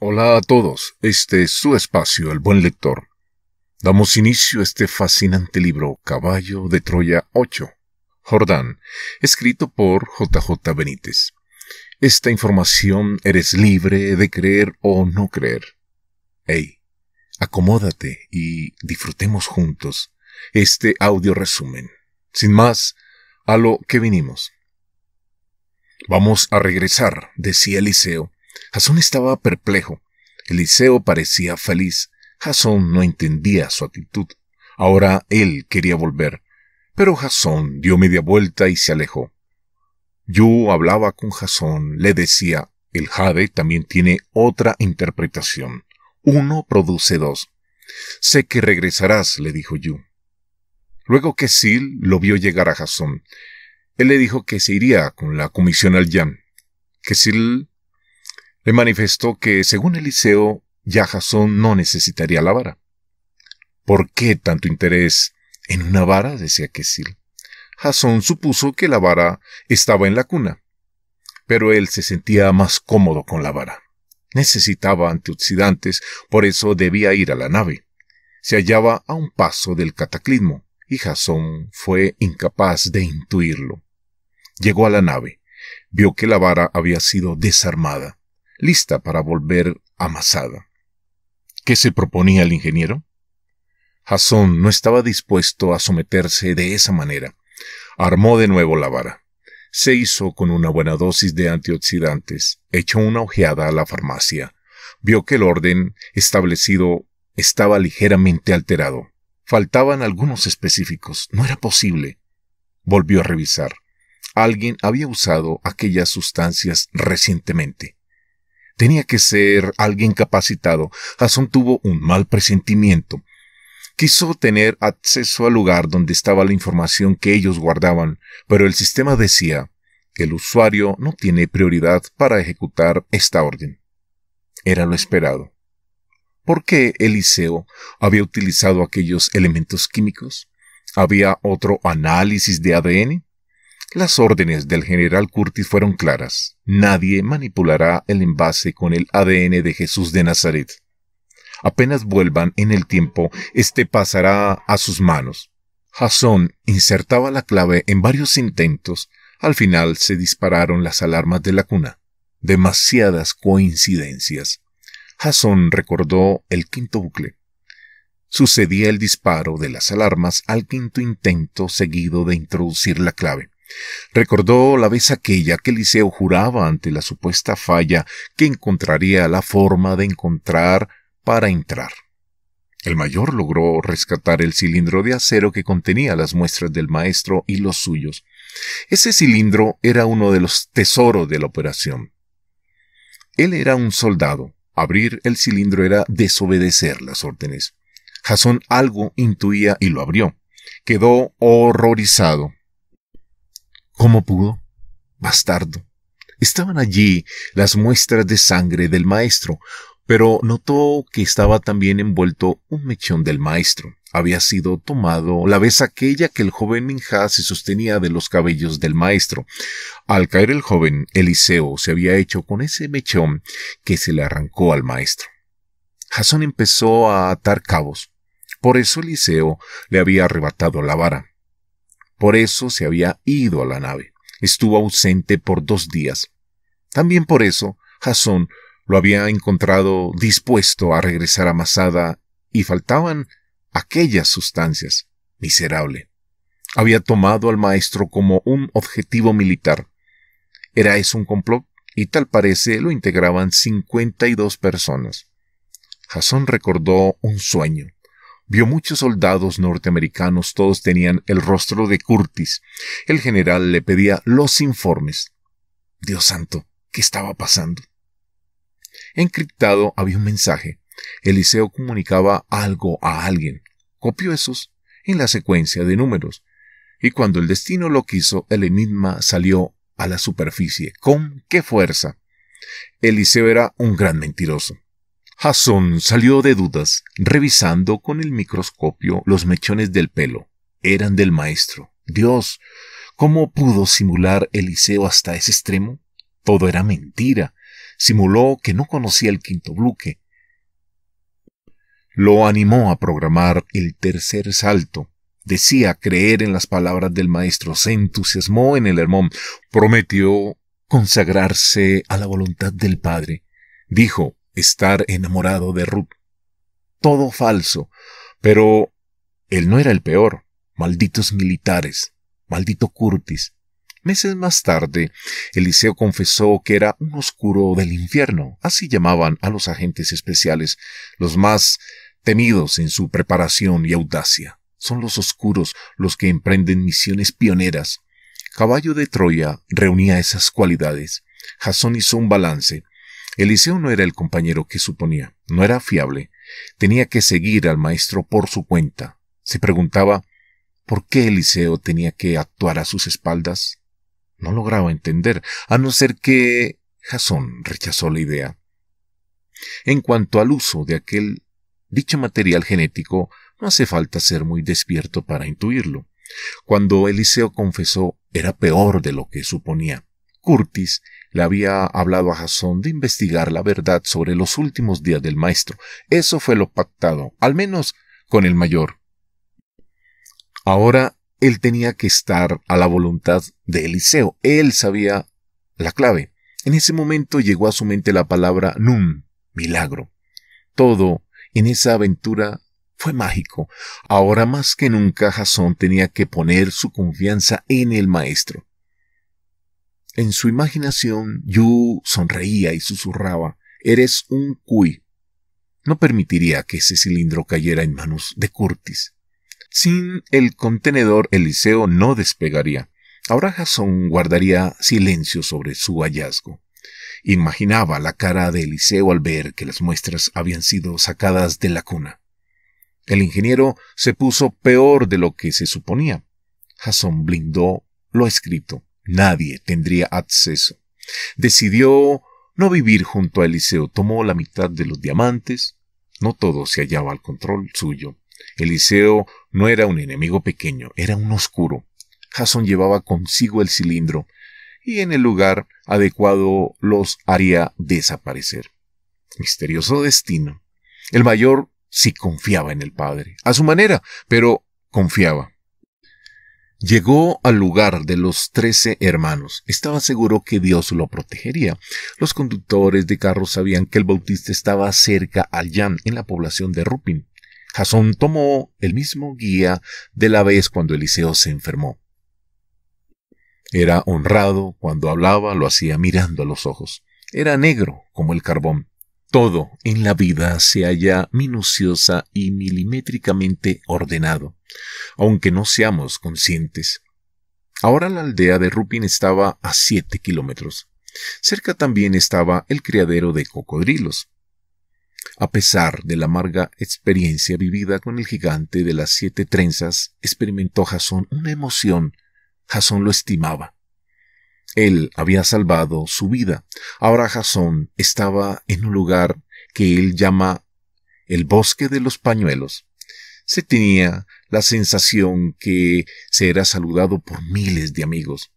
Hola a todos, este es su espacio, El Buen Lector. Damos inicio a este fascinante libro, Caballo de Troya 8, Jordán, escrito por JJ Benítez. Esta información eres libre de creer o no creer. Hey, acomódate y disfrutemos juntos este audio resumen. Sin más, a lo que vinimos. Vamos a regresar, decía Eliseo, Jasón estaba perplejo. Eliseo parecía feliz. Jasón no entendía su actitud. Ahora él quería volver. Pero Jasón dio media vuelta y se alejó. Yu hablaba con Jasón, le decía, el jade también tiene otra interpretación. Uno produce dos. Sé que regresarás, le dijo Yu. Luego que Sil lo vio llegar a Jasón, él le dijo que se iría con la comisión al Yan. Que Sil le manifestó que, según Eliseo, ya Jasón no necesitaría la vara. ¿Por qué tanto interés en una vara? decía Kessil. Jasón supuso que la vara estaba en la cuna, pero él se sentía más cómodo con la vara. Necesitaba antioxidantes, por eso debía ir a la nave. Se hallaba a un paso del cataclismo, y Jasón fue incapaz de intuirlo. Llegó a la nave, vio que la vara había sido desarmada, lista para volver amasada. ¿Qué se proponía el ingeniero? Jasón no estaba dispuesto a someterse de esa manera. Armó de nuevo la vara. Se hizo con una buena dosis de antioxidantes, echó una ojeada a la farmacia. Vio que el orden establecido estaba ligeramente alterado. Faltaban algunos específicos. No era posible. Volvió a revisar. Alguien había usado aquellas sustancias recientemente. Tenía que ser alguien capacitado. Jason tuvo un mal presentimiento. Quiso tener acceso al lugar donde estaba la información que ellos guardaban, pero el sistema decía, el usuario no tiene prioridad para ejecutar esta orden. Era lo esperado. ¿Por qué Eliseo había utilizado aquellos elementos químicos? ¿Había otro análisis de ADN? Las órdenes del general Curtis fueron claras. Nadie manipulará el envase con el ADN de Jesús de Nazaret. Apenas vuelvan en el tiempo, este pasará a sus manos. Jason insertaba la clave en varios intentos. Al final se dispararon las alarmas de la cuna. Demasiadas coincidencias. Jason recordó el quinto bucle. Sucedía el disparo de las alarmas al quinto intento seguido de introducir la clave. Recordó la vez aquella que Eliseo juraba ante la supuesta falla que encontraría la forma de encontrar para entrar. El mayor logró rescatar el cilindro de acero que contenía las muestras del maestro y los suyos. Ese cilindro era uno de los tesoros de la operación. Él era un soldado. Abrir el cilindro era desobedecer las órdenes. Jasón algo intuía y lo abrió. Quedó horrorizado. ¿Cómo pudo? Bastardo. Estaban allí las muestras de sangre del maestro, pero notó que estaba también envuelto un mechón del maestro. Había sido tomado la vez aquella que el joven ninja se sostenía de los cabellos del maestro. Al caer el joven, Eliseo se había hecho con ese mechón que se le arrancó al maestro. Jason empezó a atar cabos. Por eso Eliseo le había arrebatado la vara. Por eso se había ido a la nave. Estuvo ausente por dos días. También por eso, Jasón lo había encontrado dispuesto a regresar a Masada y faltaban aquellas sustancias. Miserable. Había tomado al maestro como un objetivo militar. Era eso un complot y tal parece lo integraban cincuenta y dos personas. Jasón recordó un sueño. Vio muchos soldados norteamericanos, todos tenían el rostro de Curtis. El general le pedía los informes. Dios santo, ¿qué estaba pasando? Encriptado había un mensaje. Eliseo comunicaba algo a alguien. Copió esos en la secuencia de números. Y cuando el destino lo quiso, el enigma salió a la superficie. ¿Con qué fuerza? Eliseo era un gran mentiroso. Hasson salió de dudas, revisando con el microscopio los mechones del pelo. Eran del maestro. Dios, ¿cómo pudo simular Eliseo hasta ese extremo? Todo era mentira. Simuló que no conocía el quinto bloque. Lo animó a programar el tercer salto, decía creer en las palabras del maestro, se entusiasmó en el hermón. prometió consagrarse a la voluntad del Padre. Dijo, estar enamorado de Ruth. Todo falso. Pero él no era el peor. Malditos militares. Maldito Curtis. Meses más tarde, Eliseo confesó que era un oscuro del infierno, así llamaban a los agentes especiales, los más temidos en su preparación y audacia. Son los oscuros los que emprenden misiones pioneras. Caballo de Troya reunía esas cualidades. Jason hizo un balance. Eliseo no era el compañero que suponía, no era fiable, tenía que seguir al maestro por su cuenta. Se preguntaba por qué Eliseo tenía que actuar a sus espaldas. No lograba entender, a no ser que Jasón rechazó la idea. En cuanto al uso de aquel dicho material genético, no hace falta ser muy despierto para intuirlo. Cuando Eliseo confesó, era peor de lo que suponía. Curtis le había hablado a Jason de investigar la verdad sobre los últimos días del maestro. Eso fue lo pactado, al menos con el mayor. Ahora él tenía que estar a la voluntad de Eliseo. Él sabía la clave. En ese momento llegó a su mente la palabra Nun, milagro. Todo en esa aventura fue mágico. Ahora más que nunca Jason tenía que poner su confianza en el maestro. En su imaginación, Yu sonreía y susurraba, Eres un cuy. No permitiría que ese cilindro cayera en manos de Curtis. Sin el contenedor, Eliseo no despegaría. Ahora Jason guardaría silencio sobre su hallazgo. Imaginaba la cara de Eliseo al ver que las muestras habían sido sacadas de la cuna. El ingeniero se puso peor de lo que se suponía. Jason blindó lo escrito. Nadie tendría acceso. Decidió no vivir junto a Eliseo. Tomó la mitad de los diamantes. No todo se hallaba al control suyo. Eliseo no era un enemigo pequeño, era un oscuro. Jason llevaba consigo el cilindro y en el lugar adecuado los haría desaparecer. Misterioso destino. El mayor sí confiaba en el padre, a su manera, pero confiaba. Llegó al lugar de los trece hermanos. Estaba seguro que Dios lo protegería. Los conductores de carros sabían que el Bautista estaba cerca al Yan, en la población de Rupin. Jasón tomó el mismo guía de la vez cuando Eliseo se enfermó. Era honrado, cuando hablaba lo hacía mirando a los ojos. Era negro como el carbón. Todo en la vida se halla minuciosa y milimétricamente ordenado aunque no seamos conscientes. Ahora la aldea de Rupin estaba a siete kilómetros. Cerca también estaba el criadero de cocodrilos. A pesar de la amarga experiencia vivida con el gigante de las siete trenzas, experimentó Jasón una emoción. Jasón lo estimaba. Él había salvado su vida. Ahora Jasón estaba en un lugar que él llama el bosque de los pañuelos. Se tenía la sensación que se era saludado por miles de amigos.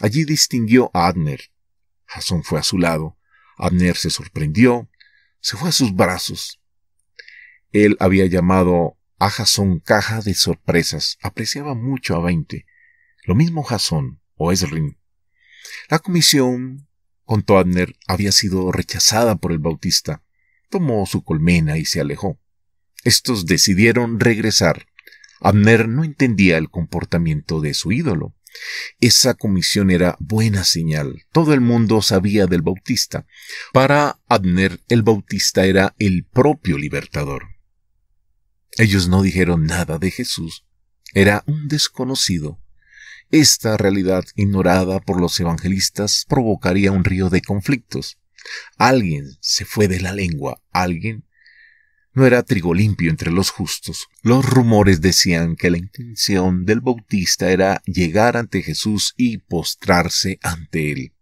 Allí distinguió a Adner. Jason fue a su lado. Adner se sorprendió, se fue a sus brazos. Él había llamado a Jason caja de sorpresas. Apreciaba mucho a Veinte. Lo mismo Jason o Esrin. La comisión, contó Adner, había sido rechazada por el Bautista. Tomó su colmena y se alejó. Estos decidieron regresar. Abner no entendía el comportamiento de su ídolo. Esa comisión era buena señal. Todo el mundo sabía del Bautista. Para Abner, el Bautista era el propio libertador. Ellos no dijeron nada de Jesús. Era un desconocido. Esta realidad ignorada por los evangelistas provocaría un río de conflictos. Alguien se fue de la lengua, alguien no era trigo limpio entre los justos. Los rumores decían que la intención del Bautista era llegar ante Jesús y postrarse ante él.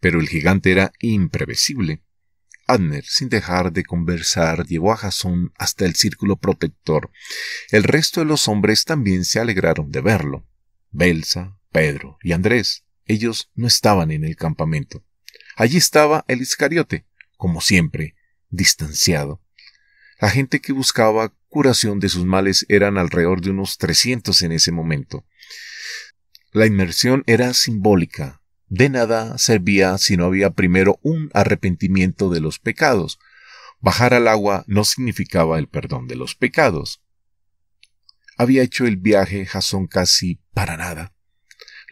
Pero el gigante era imprevisible. Adner, sin dejar de conversar, llevó a Jasón hasta el círculo protector. El resto de los hombres también se alegraron de verlo. Belsa, Pedro y Andrés. Ellos no estaban en el campamento. Allí estaba el Iscariote, como siempre, distanciado, la gente que buscaba curación de sus males eran alrededor de unos 300 en ese momento. La inmersión era simbólica. De nada servía si no había primero un arrepentimiento de los pecados. Bajar al agua no significaba el perdón de los pecados. Había hecho el viaje Jasón casi para nada.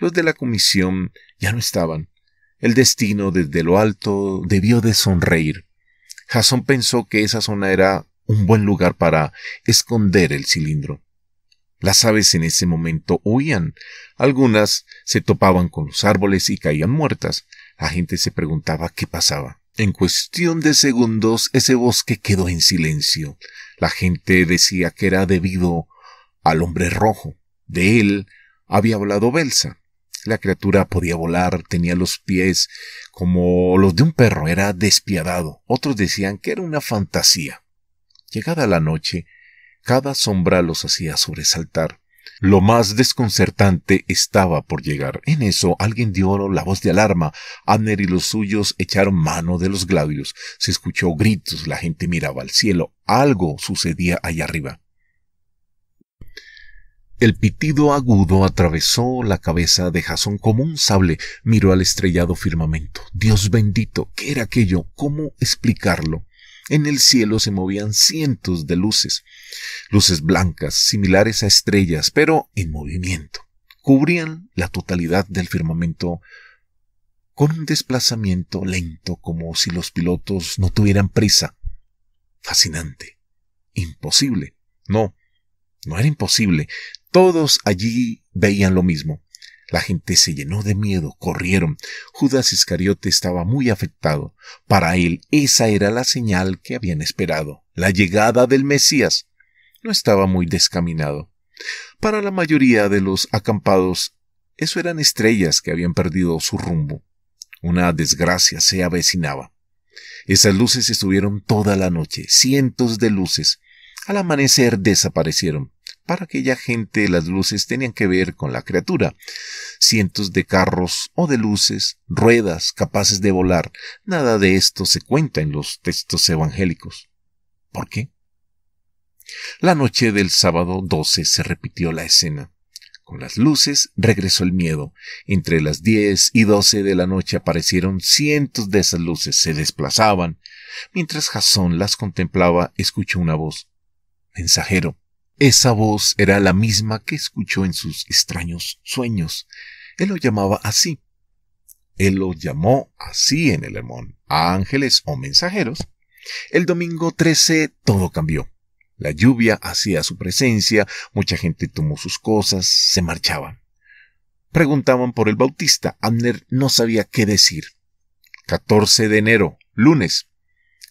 Los de la comisión ya no estaban. El destino desde lo alto debió de sonreír. Jasón pensó que esa zona era un buen lugar para esconder el cilindro. Las aves en ese momento huían. Algunas se topaban con los árboles y caían muertas. La gente se preguntaba qué pasaba. En cuestión de segundos ese bosque quedó en silencio. La gente decía que era debido al hombre rojo. De él había hablado Belsa. La criatura podía volar, tenía los pies como los de un perro, era despiadado. Otros decían que era una fantasía. Llegada la noche, cada sombra los hacía sobresaltar. Lo más desconcertante estaba por llegar. En eso alguien dio la voz de alarma. Abner y los suyos echaron mano de los gladios. Se escuchó gritos, la gente miraba al cielo. Algo sucedía allá arriba. El pitido agudo atravesó la cabeza de Jason como un sable. Miró al estrellado firmamento. Dios bendito, ¿qué era aquello? ¿Cómo explicarlo? En el cielo se movían cientos de luces, luces blancas, similares a estrellas, pero en movimiento. Cubrían la totalidad del firmamento con un desplazamiento lento como si los pilotos no tuvieran prisa. Fascinante. Imposible. No, no era imposible. Todos allí veían lo mismo. La gente se llenó de miedo, corrieron. Judas Iscariote estaba muy afectado. Para él esa era la señal que habían esperado, la llegada del Mesías. No estaba muy descaminado. Para la mayoría de los acampados, eso eran estrellas que habían perdido su rumbo. Una desgracia se avecinaba. Esas luces estuvieron toda la noche, cientos de luces. Al amanecer desaparecieron. Para aquella gente las luces tenían que ver con la criatura. Cientos de carros o de luces, ruedas capaces de volar, nada de esto se cuenta en los textos evangélicos. ¿Por qué? La noche del sábado 12 se repitió la escena. Con las luces regresó el miedo. Entre las 10 y 12 de la noche aparecieron cientos de esas luces, se desplazaban. Mientras Jasón las contemplaba, escuchó una voz. Mensajero, esa voz era la misma que escuchó en sus extraños sueños. Él lo llamaba así. Él lo llamó así en el hermón, ángeles o mensajeros. El domingo 13 todo cambió. La lluvia hacía su presencia, mucha gente tomó sus cosas, se marchaban. Preguntaban por el Bautista. Abner no sabía qué decir. 14 de enero, lunes.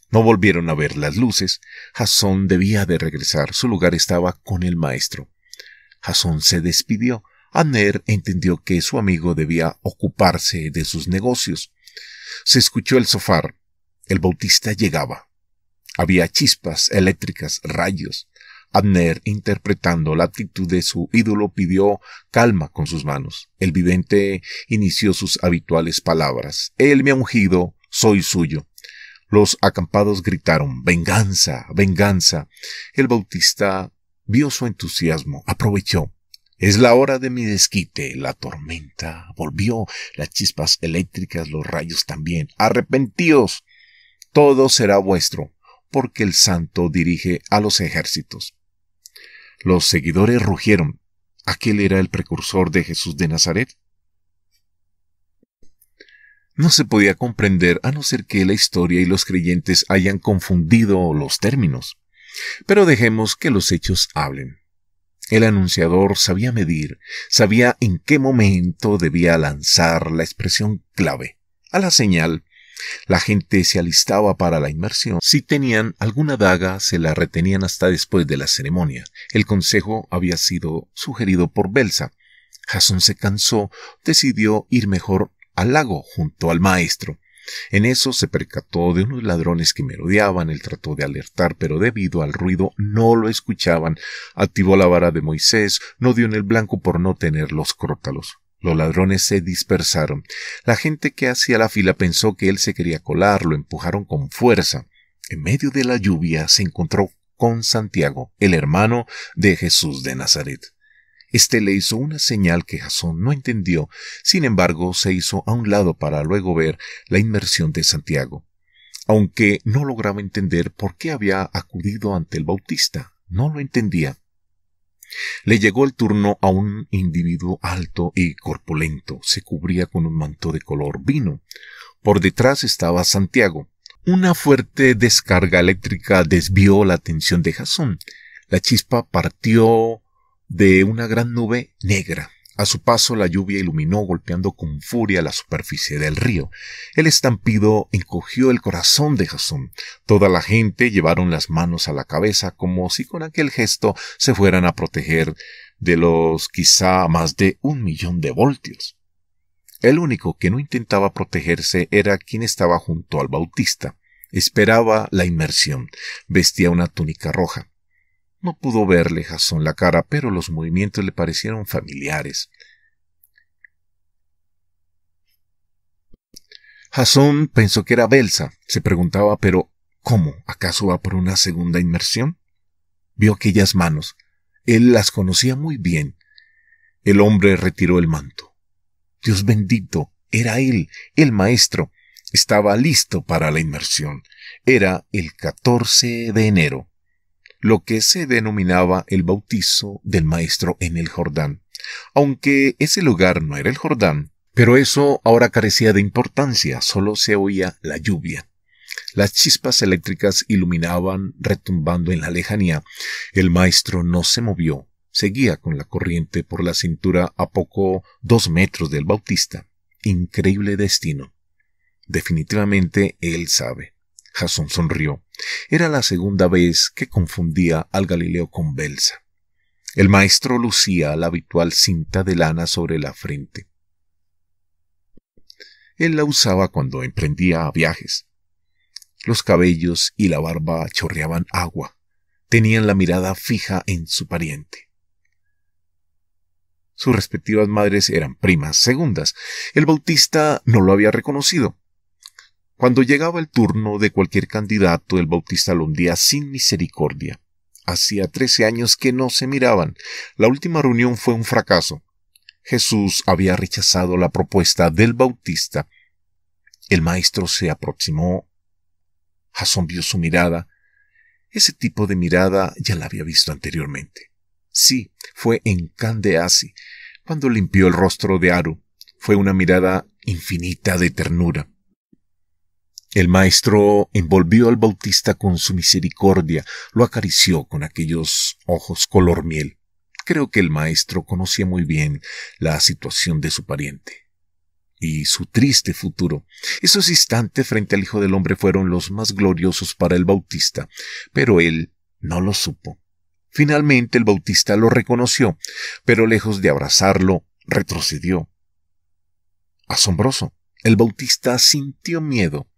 No volvieron a ver las luces. Jasón debía de regresar. Su lugar estaba con el maestro. Jasón se despidió. Adner entendió que su amigo debía ocuparse de sus negocios. Se escuchó el sofá. El bautista llegaba. Había chispas eléctricas, rayos. Abner, interpretando la actitud de su ídolo, pidió calma con sus manos. El vivente inició sus habituales palabras. Él me ha ungido, soy suyo. Los acampados gritaron, venganza, venganza. El bautista vio su entusiasmo, aprovechó. Es la hora de mi desquite. La tormenta volvió, las chispas eléctricas, los rayos también. Arrepentíos. Todo será vuestro, porque el santo dirige a los ejércitos. Los seguidores rugieron. Aquel era el precursor de Jesús de Nazaret no se podía comprender a no ser que la historia y los creyentes hayan confundido los términos. Pero dejemos que los hechos hablen. El anunciador sabía medir, sabía en qué momento debía lanzar la expresión clave. A la señal, la gente se alistaba para la inmersión. Si tenían alguna daga, se la retenían hasta después de la ceremonia. El consejo había sido sugerido por Belsa. Jason se cansó, decidió ir mejor al lago junto al maestro. En eso se percató de unos ladrones que merodeaban, él trató de alertar, pero debido al ruido no lo escuchaban. Activó la vara de Moisés, no dio en el blanco por no tener los crótalos. Los ladrones se dispersaron. La gente que hacía la fila pensó que él se quería colar, lo empujaron con fuerza. En medio de la lluvia se encontró con Santiago, el hermano de Jesús de Nazaret. Este le hizo una señal que Jasón no entendió, sin embargo se hizo a un lado para luego ver la inmersión de Santiago, aunque no lograba entender por qué había acudido ante el Bautista, no lo entendía. Le llegó el turno a un individuo alto y corpulento, se cubría con un manto de color vino. Por detrás estaba Santiago. Una fuerte descarga eléctrica desvió la atención de Jasón. La chispa partió de una gran nube negra. A su paso la lluvia iluminó golpeando con furia la superficie del río. El estampido encogió el corazón de Jasón. Toda la gente llevaron las manos a la cabeza como si con aquel gesto se fueran a proteger de los quizá más de un millón de voltios. El único que no intentaba protegerse era quien estaba junto al Bautista. Esperaba la inmersión. Vestía una túnica roja. No pudo verle Jason la cara, pero los movimientos le parecieron familiares. Jasón pensó que era Belsa. Se preguntaba, pero ¿cómo? ¿Acaso va por una segunda inmersión? Vio aquellas manos. Él las conocía muy bien. El hombre retiró el manto. Dios bendito, era él, el maestro. Estaba listo para la inmersión. Era el 14 de enero lo que se denominaba el bautizo del maestro en el Jordán. Aunque ese lugar no era el Jordán, pero eso ahora carecía de importancia, solo se oía la lluvia. Las chispas eléctricas iluminaban retumbando en la lejanía. El maestro no se movió, seguía con la corriente por la cintura a poco dos metros del Bautista. Increíble destino. Definitivamente él sabe. Jason sonrió. Era la segunda vez que confundía al Galileo con Belsa. El maestro lucía la habitual cinta de lana sobre la frente. Él la usaba cuando emprendía viajes. Los cabellos y la barba chorreaban agua. Tenían la mirada fija en su pariente. Sus respectivas madres eran primas segundas. El bautista no lo había reconocido. Cuando llegaba el turno de cualquier candidato, el Bautista lo hundía sin misericordia. Hacía trece años que no se miraban. La última reunión fue un fracaso. Jesús había rechazado la propuesta del Bautista. El maestro se aproximó. Jason vio su mirada. Ese tipo de mirada ya la había visto anteriormente. Sí, fue en Candeasi, cuando limpió el rostro de Aru. Fue una mirada infinita de ternura. El maestro envolvió al Bautista con su misericordia, lo acarició con aquellos ojos color miel. Creo que el maestro conocía muy bien la situación de su pariente y su triste futuro. Esos instantes frente al Hijo del Hombre fueron los más gloriosos para el Bautista, pero él no lo supo. Finalmente el Bautista lo reconoció, pero lejos de abrazarlo, retrocedió. Asombroso, el Bautista sintió miedo.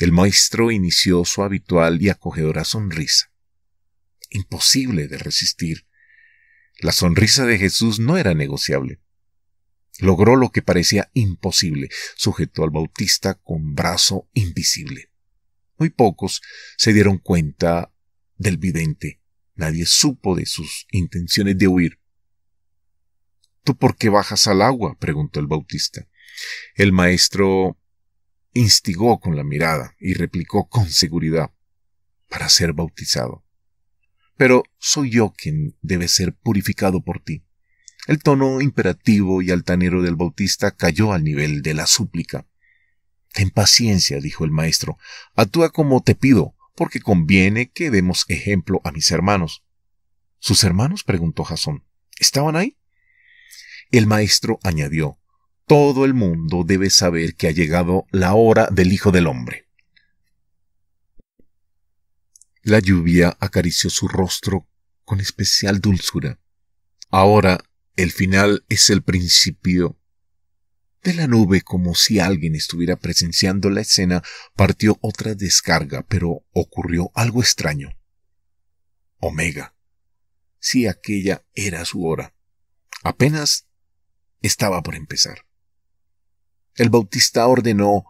El maestro inició su habitual y acogedora sonrisa. Imposible de resistir. La sonrisa de Jesús no era negociable. Logró lo que parecía imposible, sujetó al Bautista con brazo invisible. Muy pocos se dieron cuenta del vidente. Nadie supo de sus intenciones de huir. ¿Tú por qué bajas al agua? preguntó el Bautista. El maestro instigó con la mirada y replicó con seguridad, para ser bautizado. Pero soy yo quien debe ser purificado por ti. El tono imperativo y altanero del bautista cayó al nivel de la súplica. Ten paciencia, dijo el maestro, actúa como te pido, porque conviene que demos ejemplo a mis hermanos. ¿Sus hermanos? preguntó Jasón. ¿Estaban ahí? El maestro añadió, todo el mundo debe saber que ha llegado la hora del Hijo del Hombre. La lluvia acarició su rostro con especial dulzura. Ahora el final es el principio. De la nube, como si alguien estuviera presenciando la escena, partió otra descarga, pero ocurrió algo extraño. Omega. Si sí, aquella era su hora. Apenas estaba por empezar el Bautista ordenó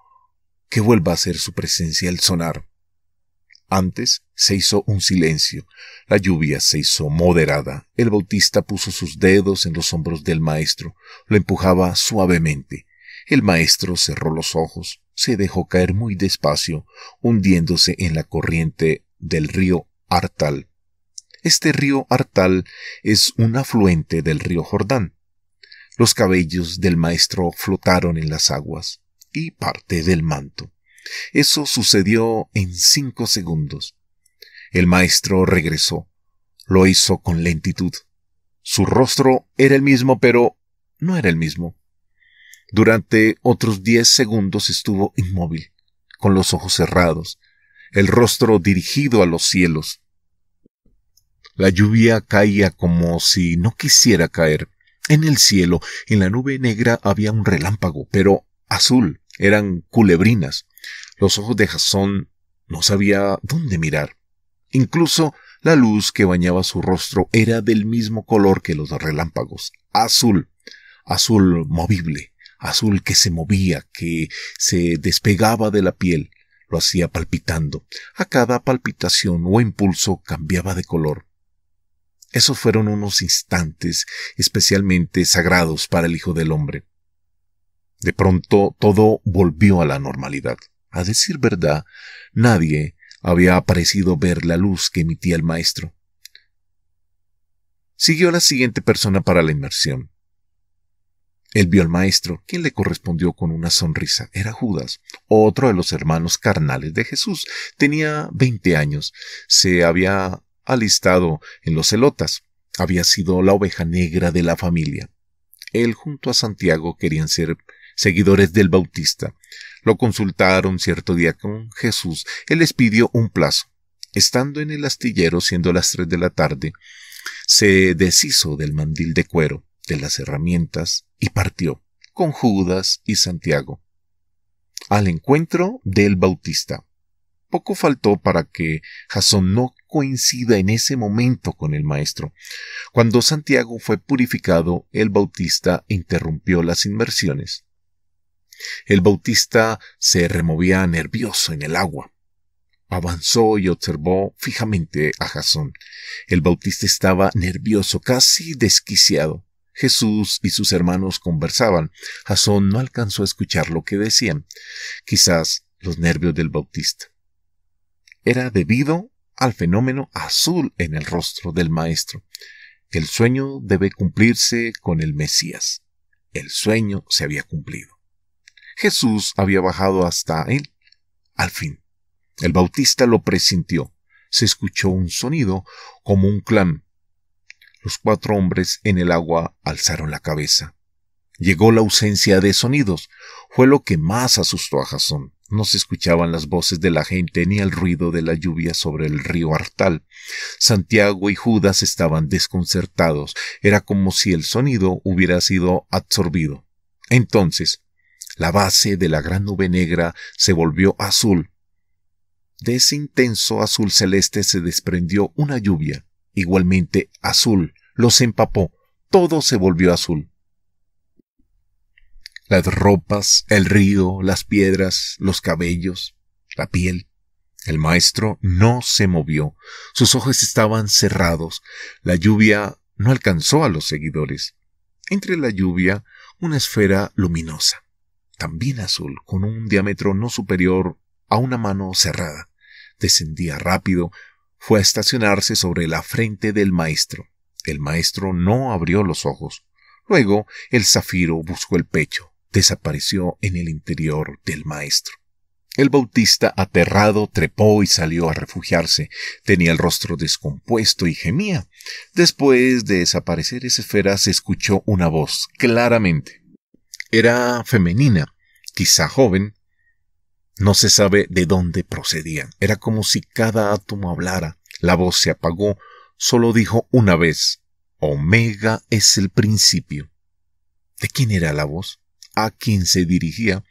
que vuelva a ser su presencia el sonar. Antes se hizo un silencio, la lluvia se hizo moderada, el Bautista puso sus dedos en los hombros del maestro, lo empujaba suavemente. El maestro cerró los ojos, se dejó caer muy despacio, hundiéndose en la corriente del río Artal. Este río Artal es un afluente del río Jordán. Los cabellos del maestro flotaron en las aguas y parte del manto. Eso sucedió en cinco segundos. El maestro regresó. Lo hizo con lentitud. Su rostro era el mismo, pero no era el mismo. Durante otros diez segundos estuvo inmóvil, con los ojos cerrados, el rostro dirigido a los cielos. La lluvia caía como si no quisiera caer. En el cielo, en la nube negra había un relámpago, pero azul, eran culebrinas. Los ojos de Jasón no sabía dónde mirar. Incluso la luz que bañaba su rostro era del mismo color que los relámpagos, azul, azul movible, azul que se movía, que se despegaba de la piel, lo hacía palpitando. A cada palpitación o impulso cambiaba de color. Esos fueron unos instantes especialmente sagrados para el Hijo del Hombre. De pronto todo volvió a la normalidad. A decir verdad, nadie había parecido ver la luz que emitía el maestro. Siguió la siguiente persona para la inmersión. Él vio al maestro, quien le correspondió con una sonrisa. Era Judas, otro de los hermanos carnales de Jesús. Tenía veinte años. Se había alistado en los celotas. Había sido la oveja negra de la familia. Él junto a Santiago querían ser seguidores del Bautista. Lo consultaron cierto día con Jesús. Él les pidió un plazo. Estando en el astillero, siendo las tres de la tarde, se deshizo del mandil de cuero, de las herramientas, y partió con Judas y Santiago al encuentro del Bautista. Poco faltó para que Jasón no coincida en ese momento con el Maestro. Cuando Santiago fue purificado, el Bautista interrumpió las inmersiones. El Bautista se removía nervioso en el agua. Avanzó y observó fijamente a Jasón. El Bautista estaba nervioso, casi desquiciado. Jesús y sus hermanos conversaban. Jasón no alcanzó a escuchar lo que decían. Quizás los nervios del Bautista. Era debido al fenómeno azul en el rostro del Maestro. El sueño debe cumplirse con el Mesías. El sueño se había cumplido. Jesús había bajado hasta él. Al fin, el Bautista lo presintió. Se escuchó un sonido como un clan. Los cuatro hombres en el agua alzaron la cabeza. Llegó la ausencia de sonidos. Fue lo que más asustó a Jasón. No se escuchaban las voces de la gente ni el ruido de la lluvia sobre el río Artal. Santiago y Judas estaban desconcertados. Era como si el sonido hubiera sido absorbido. Entonces, la base de la gran nube negra se volvió azul. De ese intenso azul celeste se desprendió una lluvia, igualmente azul, los empapó, todo se volvió azul las ropas, el río, las piedras, los cabellos, la piel. El maestro no se movió, sus ojos estaban cerrados, la lluvia no alcanzó a los seguidores. Entre la lluvia, una esfera luminosa, también azul, con un diámetro no superior a una mano cerrada. Descendía rápido, fue a estacionarse sobre la frente del maestro. El maestro no abrió los ojos. Luego el zafiro buscó el pecho, desapareció en el interior del maestro. El bautista, aterrado, trepó y salió a refugiarse. Tenía el rostro descompuesto y gemía. Después de desaparecer esa esfera se escuchó una voz, claramente. Era femenina, quizá joven. No se sabe de dónde procedía. Era como si cada átomo hablara. La voz se apagó. Solo dijo una vez, Omega es el principio. ¿De quién era la voz? a quien se dirigía,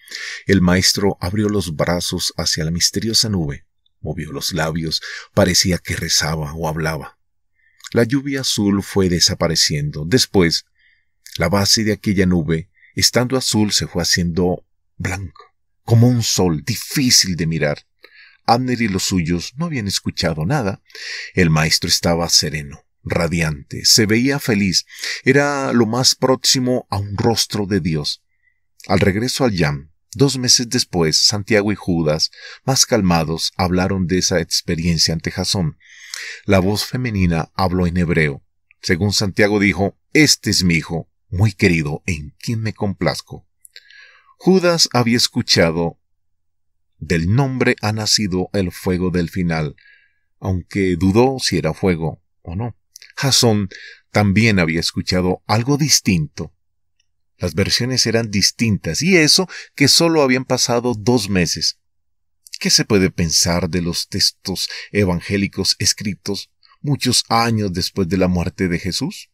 el maestro abrió los brazos hacia la misteriosa nube, movió los labios, parecía que rezaba o hablaba. La lluvia azul fue desapareciendo. Después, la base de aquella nube, estando azul, se fue haciendo blanco, como un sol difícil de mirar. Abner y los suyos no habían escuchado nada. El maestro estaba sereno, radiante, se veía feliz, era lo más próximo a un rostro de Dios. Al regreso al Yam, dos meses después, Santiago y Judas, más calmados, hablaron de esa experiencia ante Jasón. La voz femenina habló en hebreo. Según Santiago dijo, Este es mi hijo, muy querido, en quien me complazco. Judas había escuchado, Del nombre ha nacido el fuego del final, aunque dudó si era fuego o no. Jasón también había escuchado algo distinto las versiones eran distintas, y eso que solo habían pasado dos meses. ¿Qué se puede pensar de los textos evangélicos escritos muchos años después de la muerte de Jesús?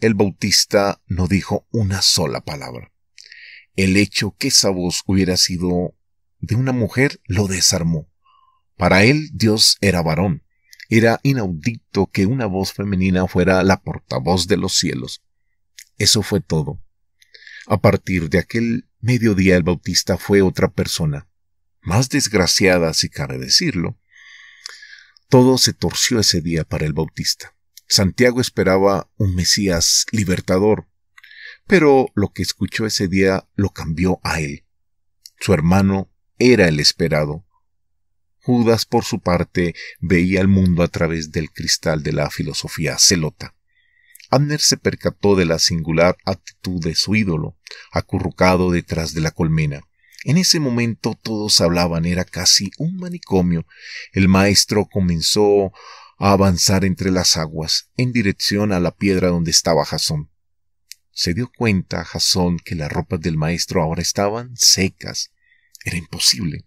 El Bautista no dijo una sola palabra. El hecho que esa voz hubiera sido de una mujer lo desarmó. Para él Dios era varón. Era inaudito que una voz femenina fuera la portavoz de los cielos. Eso fue todo. A partir de aquel mediodía el Bautista fue otra persona, más desgraciada, si cabe decirlo. Todo se torció ese día para el Bautista. Santiago esperaba un Mesías libertador, pero lo que escuchó ese día lo cambió a él. Su hermano era el esperado. Judas, por su parte, veía el mundo a través del cristal de la filosofía celota. Abner se percató de la singular actitud de su ídolo, acurrucado detrás de la colmena. En ese momento todos hablaban, era casi un manicomio. El maestro comenzó a avanzar entre las aguas, en dirección a la piedra donde estaba Jasón. Se dio cuenta Jasón que las ropas del maestro ahora estaban secas. Era imposible.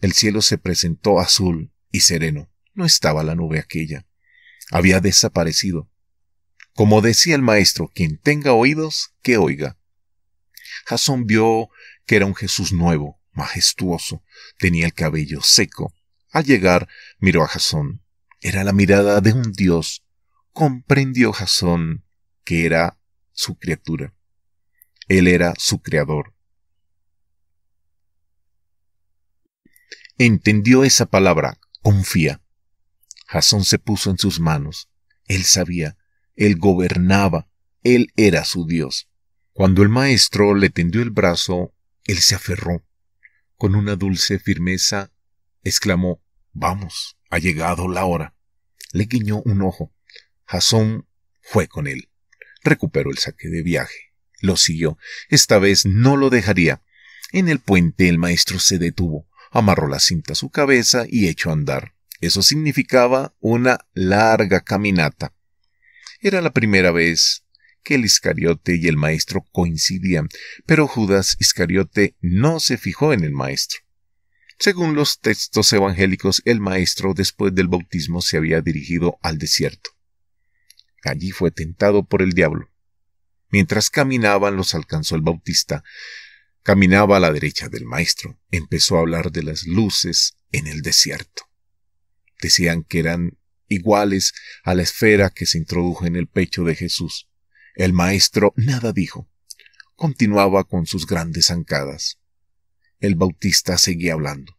El cielo se presentó azul y sereno. No estaba la nube aquella había desaparecido. Como decía el maestro, quien tenga oídos, que oiga. Jasón vio que era un Jesús nuevo, majestuoso, tenía el cabello seco. Al llegar, miró a Jasón. Era la mirada de un dios. Comprendió Jasón que era su criatura. Él era su creador. Entendió esa palabra, confía. Jasón se puso en sus manos. Él sabía, él gobernaba, él era su Dios. Cuando el maestro le tendió el brazo, él se aferró. Con una dulce firmeza, exclamó, Vamos, ha llegado la hora. Le guiñó un ojo. Jasón fue con él. Recuperó el saque de viaje. Lo siguió. Esta vez no lo dejaría. En el puente el maestro se detuvo, amarró la cinta a su cabeza y echó a andar. Eso significaba una larga caminata. Era la primera vez que el Iscariote y el maestro coincidían, pero Judas Iscariote no se fijó en el maestro. Según los textos evangélicos, el maestro después del bautismo se había dirigido al desierto. Allí fue tentado por el diablo. Mientras caminaban los alcanzó el bautista. Caminaba a la derecha del maestro. Empezó a hablar de las luces en el desierto decían que eran iguales a la esfera que se introdujo en el pecho de Jesús. El maestro nada dijo. Continuaba con sus grandes zancadas. El bautista seguía hablando.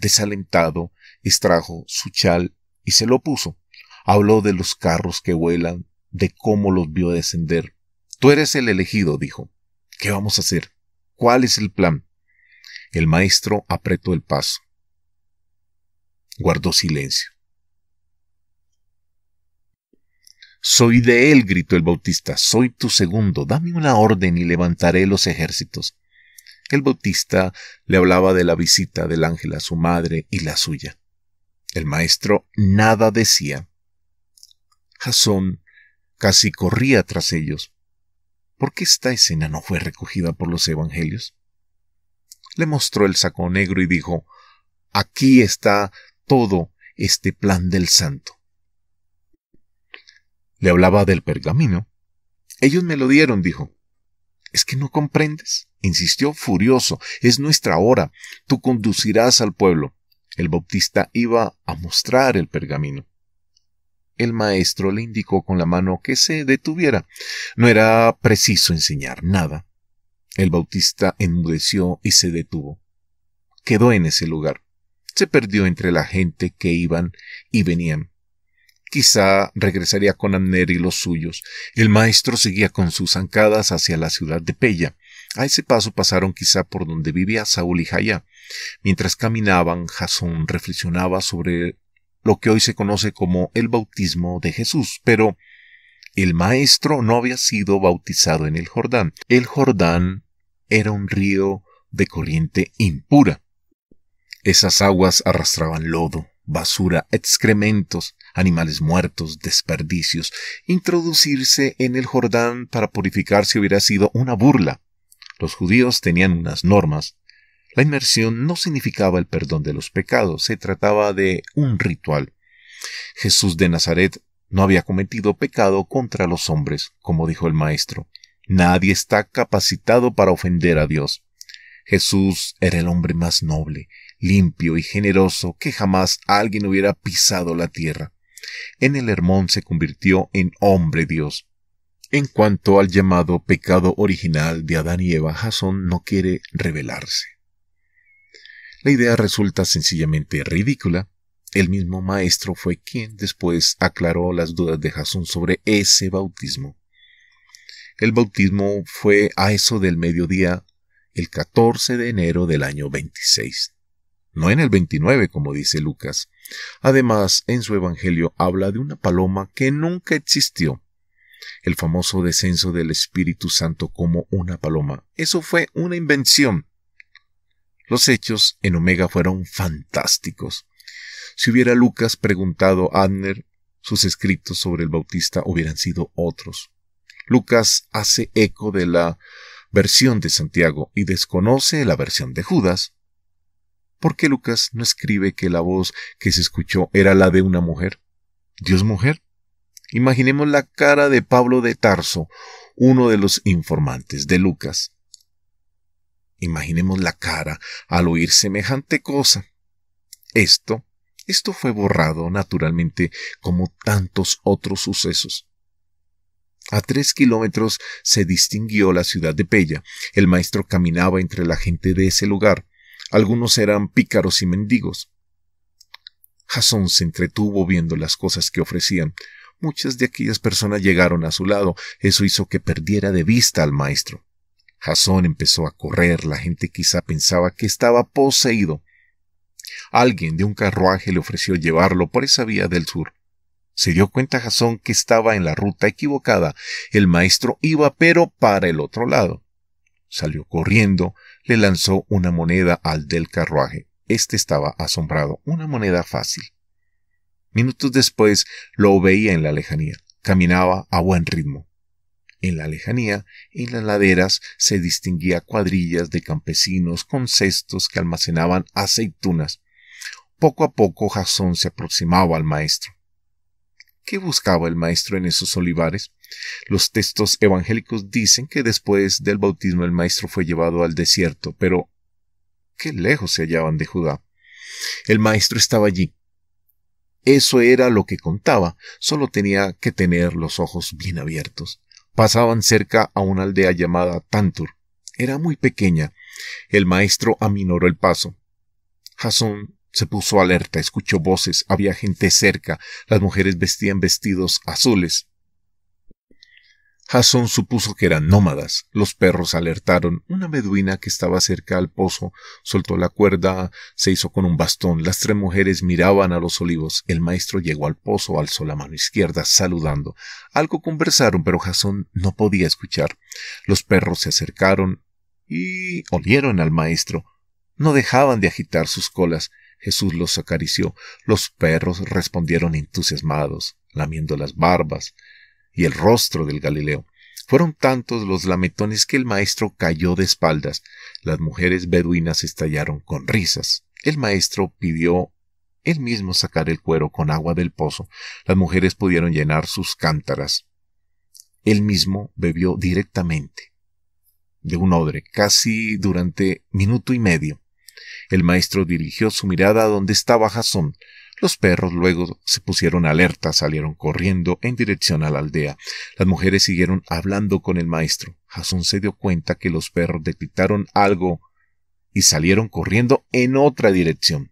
Desalentado, extrajo su chal y se lo puso. Habló de los carros que vuelan, de cómo los vio descender. Tú eres el elegido, dijo. ¿Qué vamos a hacer? ¿Cuál es el plan? El maestro apretó el paso. Guardó silencio. Soy de él, gritó el Bautista, soy tu segundo, dame una orden y levantaré los ejércitos. El Bautista le hablaba de la visita del ángel a su madre y la suya. El maestro nada decía. Jasón casi corría tras ellos. ¿Por qué esta escena no fue recogida por los evangelios? Le mostró el saco negro y dijo, Aquí está todo este plan del santo. Le hablaba del pergamino. Ellos me lo dieron, dijo. ¿Es que no comprendes? insistió furioso. Es nuestra hora. Tú conducirás al pueblo. El bautista iba a mostrar el pergamino. El maestro le indicó con la mano que se detuviera. No era preciso enseñar nada. El bautista enmudeció y se detuvo. Quedó en ese lugar se perdió entre la gente que iban y venían. Quizá regresaría con Amner y los suyos. El maestro seguía con sus zancadas hacia la ciudad de Pella. A ese paso pasaron quizá por donde vivía Saúl y Jaya. Mientras caminaban, Jasón reflexionaba sobre lo que hoy se conoce como el bautismo de Jesús, pero el maestro no había sido bautizado en el Jordán. El Jordán era un río de corriente impura. Esas aguas arrastraban lodo, basura, excrementos, animales muertos, desperdicios. Introducirse en el Jordán para purificarse hubiera sido una burla. Los judíos tenían unas normas. La inmersión no significaba el perdón de los pecados, se trataba de un ritual. Jesús de Nazaret no había cometido pecado contra los hombres, como dijo el maestro. Nadie está capacitado para ofender a Dios. Jesús era el hombre más noble, limpio y generoso que jamás alguien hubiera pisado la tierra. En el Hermón se convirtió en hombre Dios. En cuanto al llamado pecado original de Adán y Eva, Jason no quiere revelarse. La idea resulta sencillamente ridícula. El mismo maestro fue quien después aclaró las dudas de Jason sobre ese bautismo. El bautismo fue a eso del mediodía, el 14 de enero del año 26 no en el 29 como dice Lucas. Además, en su Evangelio habla de una paloma que nunca existió. El famoso descenso del Espíritu Santo como una paloma. Eso fue una invención. Los hechos en Omega fueron fantásticos. Si hubiera Lucas preguntado a Adner, sus escritos sobre el Bautista hubieran sido otros. Lucas hace eco de la versión de Santiago y desconoce la versión de Judas, ¿Por qué Lucas no escribe que la voz que se escuchó era la de una mujer? ¿Dios mujer? Imaginemos la cara de Pablo de Tarso, uno de los informantes de Lucas. Imaginemos la cara al oír semejante cosa. Esto, esto fue borrado naturalmente como tantos otros sucesos. A tres kilómetros se distinguió la ciudad de Pella. El maestro caminaba entre la gente de ese lugar. Algunos eran pícaros y mendigos. Jasón se entretuvo viendo las cosas que ofrecían. Muchas de aquellas personas llegaron a su lado. Eso hizo que perdiera de vista al maestro. Jasón empezó a correr. La gente quizá pensaba que estaba poseído. Alguien de un carruaje le ofreció llevarlo por esa vía del sur. Se dio cuenta Jasón que estaba en la ruta equivocada. El maestro iba pero para el otro lado salió corriendo, le lanzó una moneda al del carruaje. Este estaba asombrado, una moneda fácil. Minutos después lo veía en la lejanía. Caminaba a buen ritmo. En la lejanía, en las laderas, se distinguía cuadrillas de campesinos con cestos que almacenaban aceitunas. Poco a poco Jasón se aproximaba al maestro. ¿Qué buscaba el maestro en esos olivares? Los textos evangélicos dicen que después del bautismo el maestro fue llevado al desierto, pero qué lejos se hallaban de Judá. El maestro estaba allí. Eso era lo que contaba, solo tenía que tener los ojos bien abiertos. Pasaban cerca a una aldea llamada Tantur. Era muy pequeña. El maestro aminoró el paso. Jason se puso alerta, escuchó voces, había gente cerca, las mujeres vestían vestidos azules. Jason supuso que eran nómadas. Los perros alertaron. Una beduina que estaba cerca al pozo soltó la cuerda, se hizo con un bastón. Las tres mujeres miraban a los olivos. El maestro llegó al pozo, alzó la mano izquierda, saludando. Algo conversaron, pero Jason no podía escuchar. Los perros se acercaron y olieron al maestro. No dejaban de agitar sus colas. Jesús los acarició. Los perros respondieron entusiasmados, lamiendo las barbas y el rostro del Galileo. Fueron tantos los lametones que el maestro cayó de espaldas. Las mujeres beduinas estallaron con risas. El maestro pidió él mismo sacar el cuero con agua del pozo. Las mujeres pudieron llenar sus cántaras. Él mismo bebió directamente de un odre, casi durante minuto y medio. El maestro dirigió su mirada a donde estaba Jasón. Los perros luego se pusieron alerta, salieron corriendo en dirección a la aldea. Las mujeres siguieron hablando con el maestro. Jasón se dio cuenta que los perros detectaron algo y salieron corriendo en otra dirección.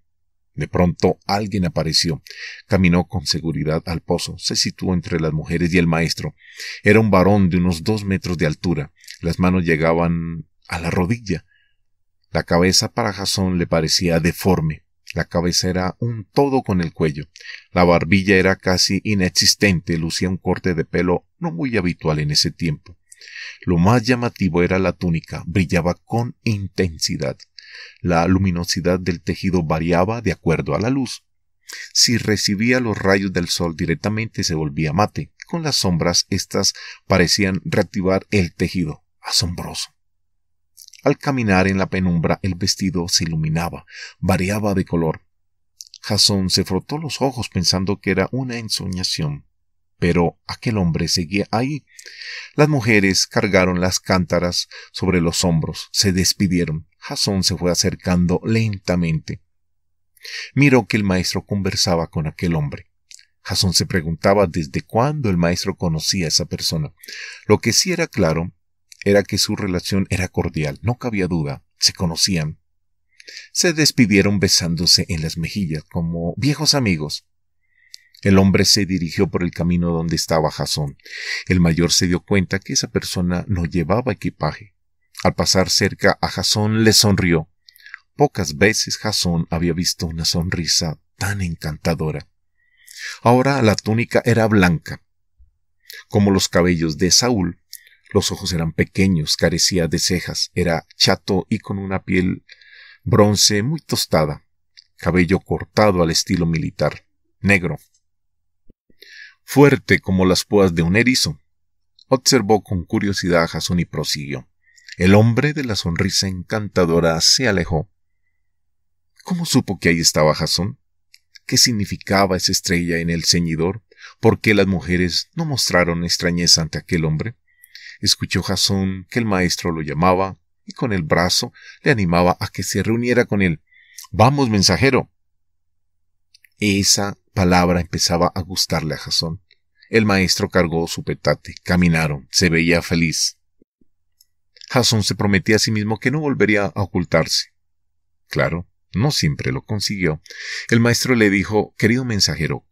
De pronto alguien apareció. Caminó con seguridad al pozo. Se situó entre las mujeres y el maestro. Era un varón de unos dos metros de altura. Las manos llegaban a la rodilla. La cabeza para Jasón le parecía deforme. La cabeza era un todo con el cuello. La barbilla era casi inexistente, lucía un corte de pelo no muy habitual en ese tiempo. Lo más llamativo era la túnica, brillaba con intensidad. La luminosidad del tejido variaba de acuerdo a la luz. Si recibía los rayos del sol directamente se volvía mate. Con las sombras estas parecían reactivar el tejido. Asombroso. Al caminar en la penumbra el vestido se iluminaba, variaba de color. Jasón se frotó los ojos pensando que era una ensoñación. Pero aquel hombre seguía ahí. Las mujeres cargaron las cántaras sobre los hombros, se despidieron. Jason se fue acercando lentamente. Miró que el maestro conversaba con aquel hombre. Jasón se preguntaba desde cuándo el maestro conocía a esa persona. Lo que sí era claro era que su relación era cordial, no cabía duda, se conocían. Se despidieron besándose en las mejillas como viejos amigos. El hombre se dirigió por el camino donde estaba Jasón. El mayor se dio cuenta que esa persona no llevaba equipaje. Al pasar cerca a Jasón le sonrió. Pocas veces Jasón había visto una sonrisa tan encantadora. Ahora la túnica era blanca, como los cabellos de Saúl, los ojos eran pequeños, carecía de cejas, era chato y con una piel bronce muy tostada, cabello cortado al estilo militar, negro, fuerte como las púas de un erizo. Observó con curiosidad a Jason y prosiguió. El hombre de la sonrisa encantadora se alejó. ¿Cómo supo que ahí estaba Jason? ¿Qué significaba esa estrella en el ceñidor? ¿Por qué las mujeres no mostraron extrañeza ante aquel hombre? Escuchó Jasón que el maestro lo llamaba y con el brazo le animaba a que se reuniera con él. Vamos, mensajero. Esa palabra empezaba a gustarle a Jasón. El maestro cargó su petate, caminaron, se veía feliz. Jasón se prometía a sí mismo que no volvería a ocultarse. Claro, no siempre lo consiguió. El maestro le dijo, querido mensajero,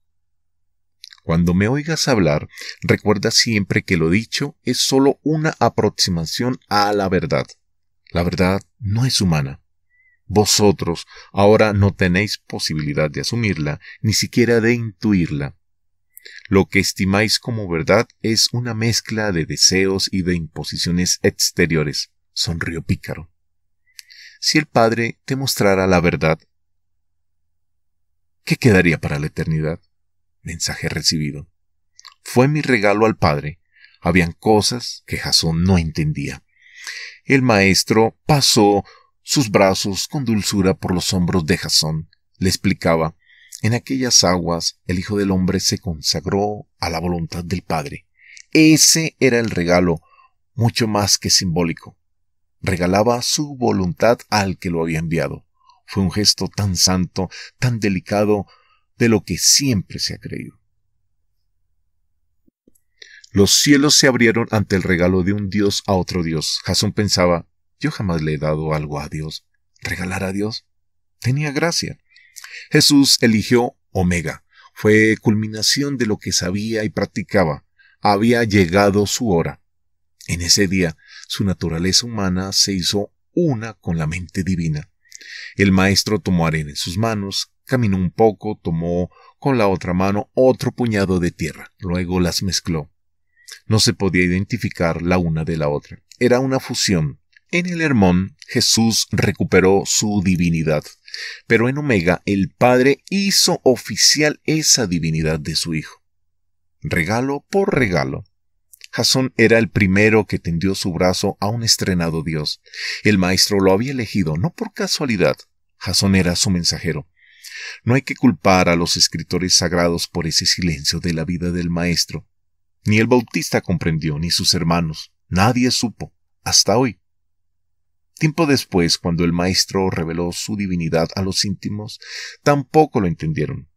cuando me oigas hablar, recuerda siempre que lo dicho es solo una aproximación a la verdad. La verdad no es humana. Vosotros ahora no tenéis posibilidad de asumirla, ni siquiera de intuirla. Lo que estimáis como verdad es una mezcla de deseos y de imposiciones exteriores. Sonrió Pícaro. Si el Padre te mostrara la verdad, ¿qué quedaría para la eternidad? mensaje recibido. Fue mi regalo al padre. Habían cosas que Jasón no entendía. El maestro pasó sus brazos con dulzura por los hombros de Jasón. Le explicaba, en aquellas aguas el Hijo del Hombre se consagró a la voluntad del Padre. Ese era el regalo, mucho más que simbólico. Regalaba su voluntad al que lo había enviado. Fue un gesto tan santo, tan delicado, de lo que siempre se ha creído. Los cielos se abrieron ante el regalo de un Dios a otro Dios. Jason pensaba, yo jamás le he dado algo a Dios. ¿Regalar a Dios? Tenía gracia. Jesús eligió Omega. Fue culminación de lo que sabía y practicaba. Había llegado su hora. En ese día, su naturaleza humana se hizo una con la mente divina. El maestro tomó arena en sus manos, Caminó un poco, tomó con la otra mano otro puñado de tierra, luego las mezcló. No se podía identificar la una de la otra. Era una fusión. En el Hermón, Jesús recuperó su divinidad, pero en Omega el Padre hizo oficial esa divinidad de su Hijo. Regalo por regalo. Jasón era el primero que tendió su brazo a un estrenado Dios. El maestro lo había elegido no por casualidad. Jasón era su mensajero. No hay que culpar a los escritores sagrados por ese silencio de la vida del Maestro. Ni el Bautista comprendió, ni sus hermanos. Nadie supo, hasta hoy. Tiempo después, cuando el Maestro reveló su divinidad a los íntimos, tampoco lo entendieron.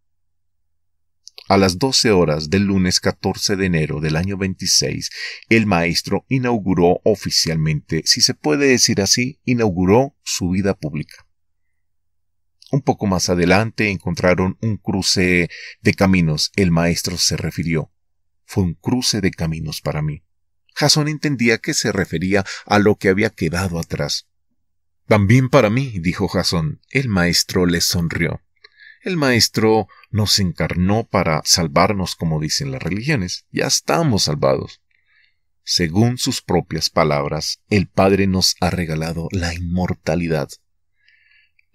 A las doce horas del lunes 14 de enero del año 26, el maestro inauguró oficialmente, si se puede decir así, inauguró su vida pública. Un poco más adelante encontraron un cruce de caminos. El maestro se refirió. Fue un cruce de caminos para mí. Jason entendía que se refería a lo que había quedado atrás. También para mí, dijo Jason. El maestro le sonrió. El maestro nos encarnó para salvarnos, como dicen las religiones. Ya estamos salvados. Según sus propias palabras, el Padre nos ha regalado la inmortalidad.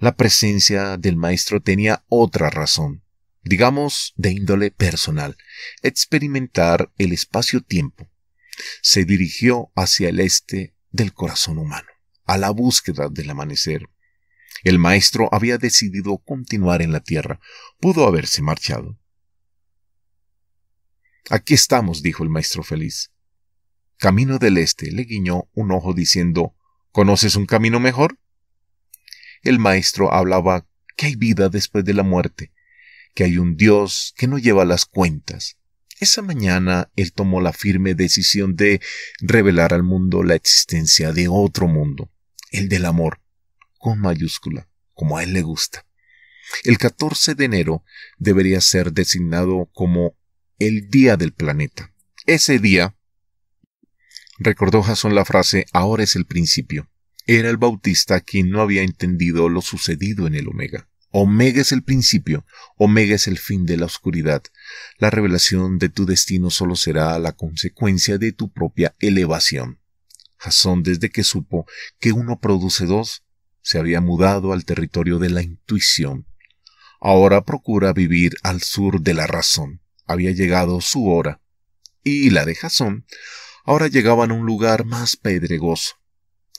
La presencia del maestro tenía otra razón, digamos de índole personal, experimentar el espacio-tiempo. Se dirigió hacia el este del corazón humano, a la búsqueda del amanecer. El maestro había decidido continuar en la tierra. Pudo haberse marchado. Aquí estamos, dijo el maestro feliz. Camino del este le guiñó un ojo diciendo ¿Conoces un camino mejor? El maestro hablaba que hay vida después de la muerte, que hay un Dios que no lleva las cuentas. Esa mañana él tomó la firme decisión de revelar al mundo la existencia de otro mundo, el del amor, con mayúscula, como a él le gusta. El 14 de enero debería ser designado como el Día del Planeta. Ese día, recordó Jason la frase, ahora es el principio. Era el Bautista quien no había entendido lo sucedido en el Omega. Omega es el principio, Omega es el fin de la oscuridad. La revelación de tu destino solo será la consecuencia de tu propia elevación. Jasón, desde que supo que uno produce dos, se había mudado al territorio de la intuición. Ahora procura vivir al sur de la razón. Había llegado su hora. Y la de Jasón. ahora llegaban a un lugar más pedregoso.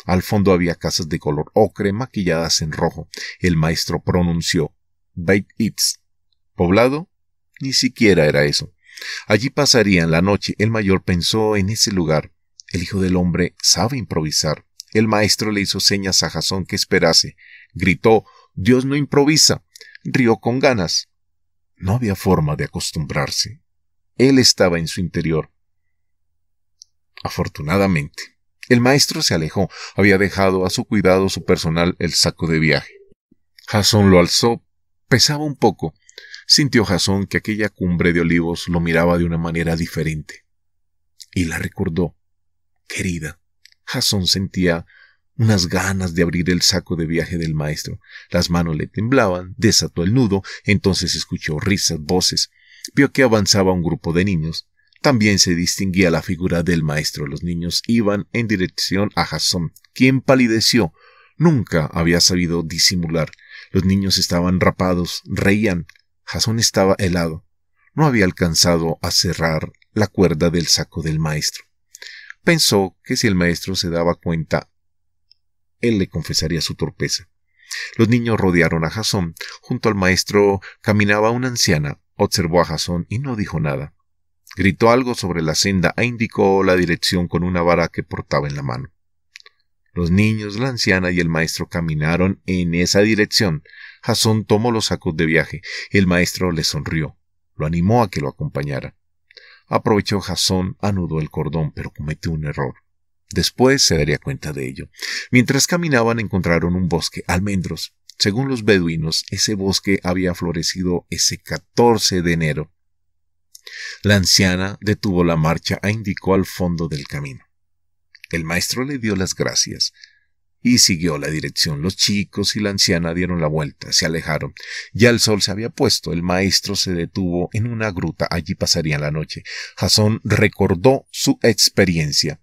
Al fondo había casas de color ocre maquilladas en rojo. El maestro pronunció Bait Poblado ni siquiera era eso. Allí pasarían la noche. El mayor pensó en ese lugar. El hijo del hombre sabe improvisar. El maestro le hizo señas a Jasón que esperase. Gritó Dios no improvisa. Rió con ganas. No había forma de acostumbrarse. Él estaba en su interior. Afortunadamente. El maestro se alejó, había dejado a su cuidado su personal el saco de viaje. Jason lo alzó, pesaba un poco. Sintió Jason que aquella cumbre de olivos lo miraba de una manera diferente. Y la recordó. Querida, Jason sentía unas ganas de abrir el saco de viaje del maestro. Las manos le temblaban, desató el nudo, entonces escuchó risas, voces. Vio que avanzaba un grupo de niños. También se distinguía la figura del maestro. Los niños iban en dirección a Jasón, quien palideció. Nunca había sabido disimular. Los niños estaban rapados, reían. Jasón estaba helado. No había alcanzado a cerrar la cuerda del saco del maestro. Pensó que si el maestro se daba cuenta, él le confesaría su torpeza. Los niños rodearon a Jasón. Junto al maestro caminaba una anciana. Observó a Jasón y no dijo nada. Gritó algo sobre la senda e indicó la dirección con una vara que portaba en la mano. Los niños, la anciana y el maestro caminaron en esa dirección. Jasón tomó los sacos de viaje. El maestro le sonrió. Lo animó a que lo acompañara. Aprovechó Jasón, anudó el cordón, pero cometió un error. Después se daría cuenta de ello. Mientras caminaban encontraron un bosque, almendros. Según los beduinos, ese bosque había florecido ese 14 de enero. La anciana detuvo la marcha e indicó al fondo del camino. El maestro le dio las gracias y siguió la dirección. Los chicos y la anciana dieron la vuelta, se alejaron. Ya el sol se había puesto, el maestro se detuvo en una gruta, allí pasarían la noche. Jasón recordó su experiencia.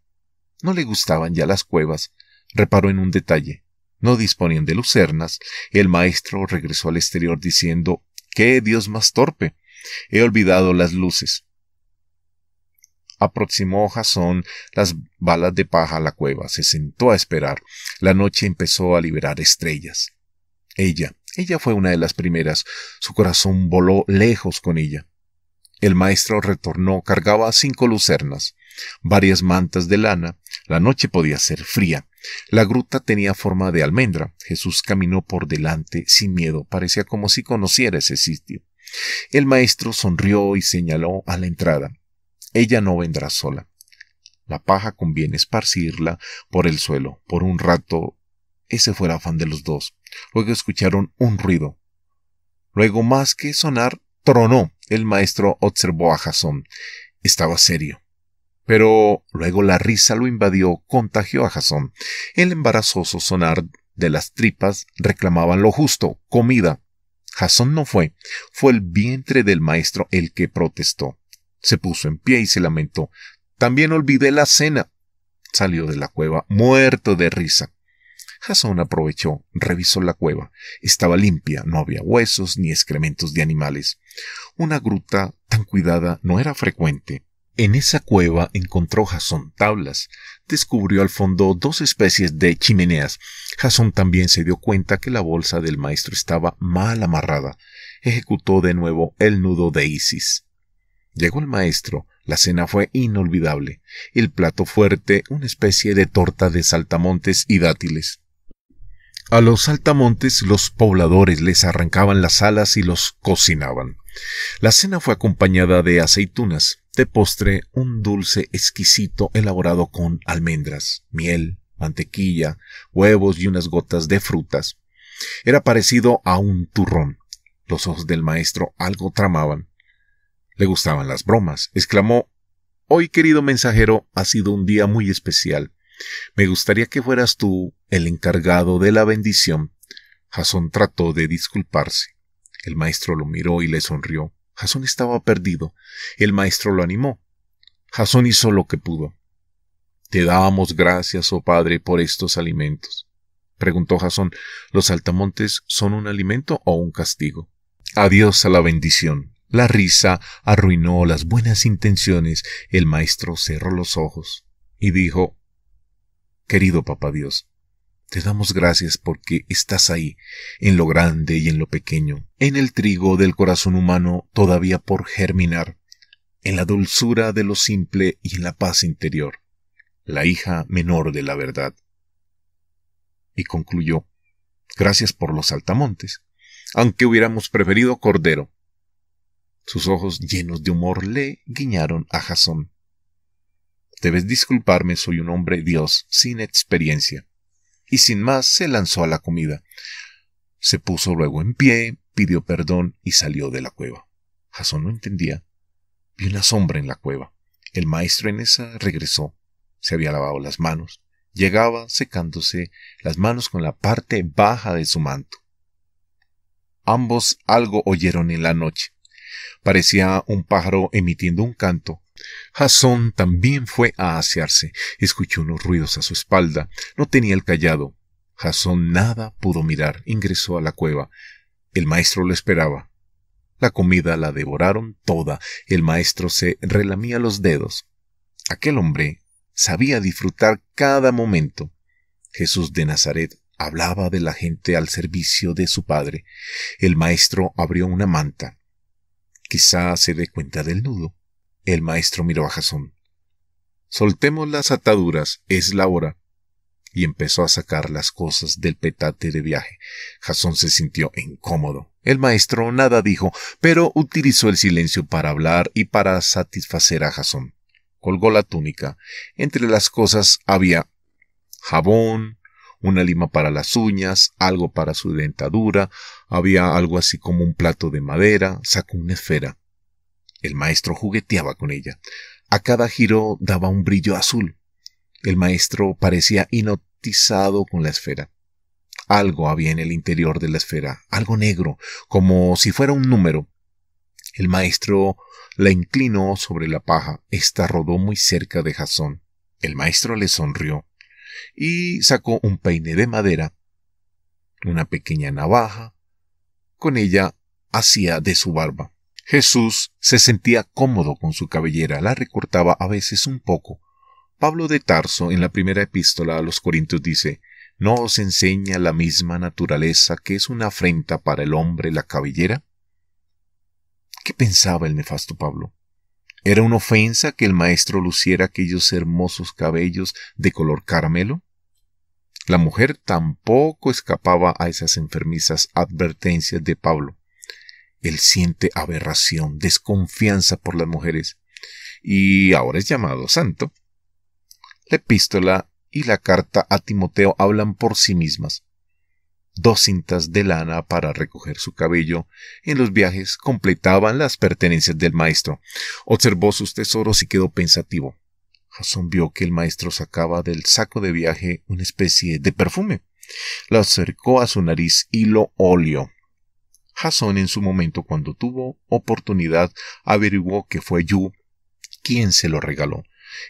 No le gustaban ya las cuevas, reparó en un detalle. No disponían de lucernas. El maestro regresó al exterior diciendo, ¡Qué Dios más torpe! He olvidado las luces. Aproximó Jasón las balas de paja a la cueva, se sentó a esperar. La noche empezó a liberar estrellas. Ella, ella fue una de las primeras. Su corazón voló lejos con ella. El maestro retornó, cargaba cinco lucernas, varias mantas de lana. La noche podía ser fría. La gruta tenía forma de almendra. Jesús caminó por delante sin miedo, parecía como si conociera ese sitio. El maestro sonrió y señaló a la entrada. Ella no vendrá sola. La paja conviene esparcirla por el suelo, por un rato. Ese fue el afán de los dos. Luego escucharon un ruido. Luego, más que sonar, tronó. El maestro observó a Jasón. Estaba serio. Pero luego la risa lo invadió, contagió a Jasón. El embarazoso sonar de las tripas reclamaban lo justo, comida. Jasón no fue, fue el vientre del maestro el que protestó. Se puso en pie y se lamentó. También olvidé la cena. Salió de la cueva muerto de risa. Jason aprovechó, revisó la cueva. Estaba limpia, no había huesos ni excrementos de animales. Una gruta tan cuidada no era frecuente. En esa cueva encontró Jason tablas. Descubrió al fondo dos especies de chimeneas. Jason también se dio cuenta que la bolsa del maestro estaba mal amarrada. Ejecutó de nuevo el nudo de Isis. Llegó el maestro, la cena fue inolvidable, el plato fuerte una especie de torta de saltamontes y dátiles. A los saltamontes los pobladores les arrancaban las alas y los cocinaban. La cena fue acompañada de aceitunas, de postre un dulce exquisito elaborado con almendras, miel, mantequilla, huevos y unas gotas de frutas. Era parecido a un turrón. Los ojos del maestro algo tramaban. Le gustaban las bromas. Exclamó, Hoy, querido mensajero, ha sido un día muy especial. Me gustaría que fueras tú el encargado de la bendición. Jasón trató de disculparse. El maestro lo miró y le sonrió. Jasón estaba perdido. El maestro lo animó. Jasón hizo lo que pudo. Te damos gracias, oh Padre, por estos alimentos. Preguntó Jasón, ¿los saltamontes son un alimento o un castigo? Adiós a la bendición. La risa arruinó las buenas intenciones. El maestro cerró los ojos y dijo, Querido Papá Dios, te damos gracias porque estás ahí, en lo grande y en lo pequeño, en el trigo del corazón humano todavía por germinar, en la dulzura de lo simple y en la paz interior, la hija menor de la verdad. Y concluyó, gracias por los saltamontes, aunque hubiéramos preferido cordero, sus ojos llenos de humor le guiñaron a Jasón. Debes disculparme, soy un hombre Dios, sin experiencia. Y sin más se lanzó a la comida. Se puso luego en pie, pidió perdón y salió de la cueva. Jasón no entendía. Vi una sombra en la cueva. El maestro en esa regresó. Se había lavado las manos. Llegaba secándose las manos con la parte baja de su manto. Ambos algo oyeron en la noche. Parecía un pájaro emitiendo un canto. Jason también fue a asearse. Escuchó unos ruidos a su espalda. No tenía el callado. Jason nada pudo mirar. Ingresó a la cueva. El maestro lo esperaba. La comida la devoraron toda. El maestro se relamía los dedos. Aquel hombre sabía disfrutar cada momento. Jesús de Nazaret hablaba de la gente al servicio de su padre. El maestro abrió una manta. Quizá se dé cuenta del nudo. El maestro miró a Jasón. Soltemos las ataduras, es la hora. Y empezó a sacar las cosas del petate de viaje. Jasón se sintió incómodo. El maestro nada dijo, pero utilizó el silencio para hablar y para satisfacer a Jasón. Colgó la túnica. Entre las cosas había jabón, una lima para las uñas, algo para su dentadura, había algo así como un plato de madera, sacó una esfera. El maestro jugueteaba con ella. A cada giro daba un brillo azul. El maestro parecía hipnotizado con la esfera. Algo había en el interior de la esfera, algo negro, como si fuera un número. El maestro la inclinó sobre la paja. Esta rodó muy cerca de Jasón. El maestro le sonrió y sacó un peine de madera, una pequeña navaja, con ella hacía de su barba. Jesús se sentía cómodo con su cabellera, la recortaba a veces un poco. Pablo de Tarso en la primera epístola a los Corintios dice, ¿No os enseña la misma naturaleza que es una afrenta para el hombre la cabellera? ¿Qué pensaba el nefasto Pablo? ¿Era una ofensa que el maestro luciera aquellos hermosos cabellos de color caramelo? La mujer tampoco escapaba a esas enfermizas advertencias de Pablo. Él siente aberración, desconfianza por las mujeres, y ahora es llamado santo. La epístola y la carta a Timoteo hablan por sí mismas. Dos cintas de lana para recoger su cabello en los viajes completaban las pertenencias del maestro. Observó sus tesoros y quedó pensativo. Jason vio que el maestro sacaba del saco de viaje una especie de perfume. Lo acercó a su nariz y lo olió. Jason en su momento, cuando tuvo oportunidad, averiguó que fue Yu quien se lo regaló.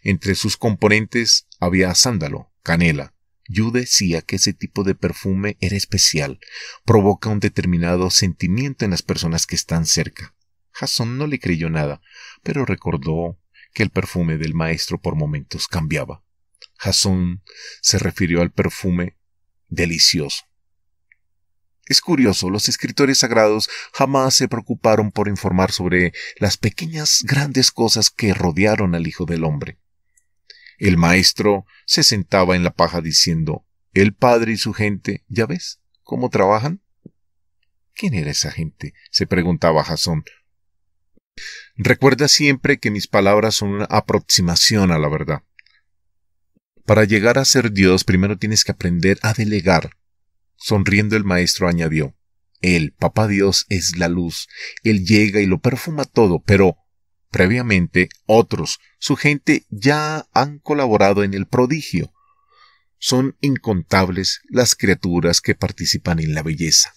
Entre sus componentes había sándalo, canela. Yu decía que ese tipo de perfume era especial, provoca un determinado sentimiento en las personas que están cerca. Jasón no le creyó nada, pero recordó que el perfume del maestro por momentos cambiaba. Jasón se refirió al perfume delicioso. Es curioso, los escritores sagrados jamás se preocuparon por informar sobre las pequeñas grandes cosas que rodearon al Hijo del Hombre. El maestro se sentaba en la paja diciendo, el Padre y su gente, ¿ya ves cómo trabajan? ¿Quién era esa gente? se preguntaba Jasón, Recuerda siempre que mis palabras son una aproximación a la verdad. Para llegar a ser Dios, primero tienes que aprender a delegar. Sonriendo el maestro añadió, El Papá Dios, es la luz. Él llega y lo perfuma todo, pero previamente otros, su gente, ya han colaborado en el prodigio. Son incontables las criaturas que participan en la belleza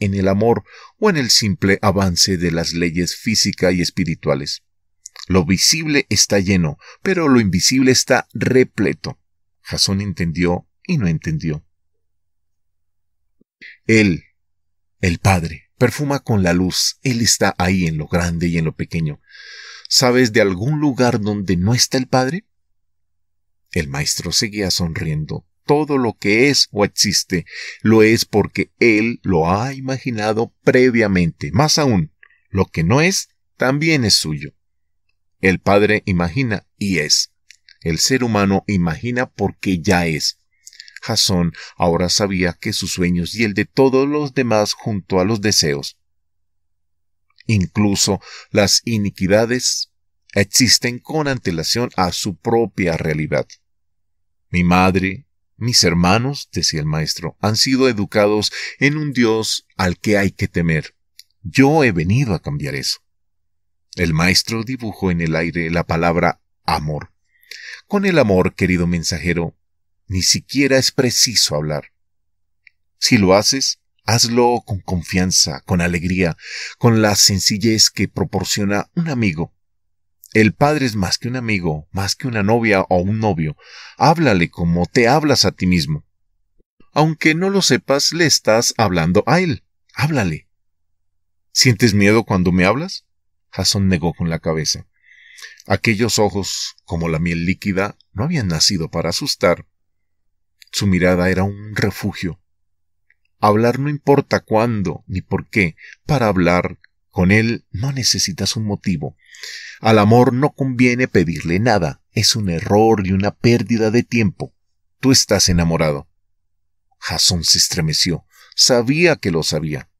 en el amor o en el simple avance de las leyes física y espirituales. Lo visible está lleno, pero lo invisible está repleto. Jasón entendió y no entendió. Él, el Padre, perfuma con la luz. Él está ahí en lo grande y en lo pequeño. ¿Sabes de algún lugar donde no está el Padre? El maestro seguía sonriendo todo lo que es o existe, lo es porque Él lo ha imaginado previamente. Más aún, lo que no es, también es suyo. El Padre imagina y es. El ser humano imagina porque ya es. Jasón ahora sabía que sus sueños y el de todos los demás junto a los deseos, incluso las iniquidades, existen con antelación a su propia realidad. Mi madre, mis hermanos, decía el maestro, han sido educados en un Dios al que hay que temer. Yo he venido a cambiar eso. El maestro dibujó en el aire la palabra amor. Con el amor, querido mensajero, ni siquiera es preciso hablar. Si lo haces, hazlo con confianza, con alegría, con la sencillez que proporciona un amigo el padre es más que un amigo, más que una novia o un novio. Háblale como te hablas a ti mismo. Aunque no lo sepas, le estás hablando a él. Háblale. ¿Sientes miedo cuando me hablas? Jason negó con la cabeza. Aquellos ojos, como la miel líquida, no habían nacido para asustar. Su mirada era un refugio. Hablar no importa cuándo ni por qué, para hablar con él no necesitas un motivo. Al amor no conviene pedirle nada. Es un error y una pérdida de tiempo. Tú estás enamorado. Jason se estremeció. Sabía que lo sabía.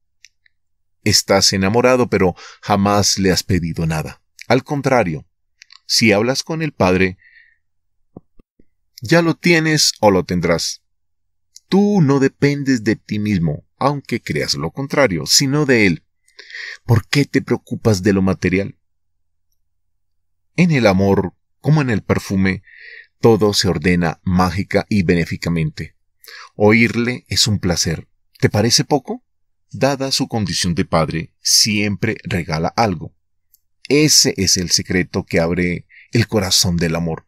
Estás enamorado, pero jamás le has pedido nada. Al contrario, si hablas con el Padre, ya lo tienes o lo tendrás. Tú no dependes de ti mismo, aunque creas lo contrario, sino de Él. ¿Por qué te preocupas de lo material? En el amor, como en el perfume, todo se ordena mágica y benéficamente. Oírle es un placer. ¿Te parece poco? Dada su condición de padre, siempre regala algo. Ese es el secreto que abre el corazón del amor.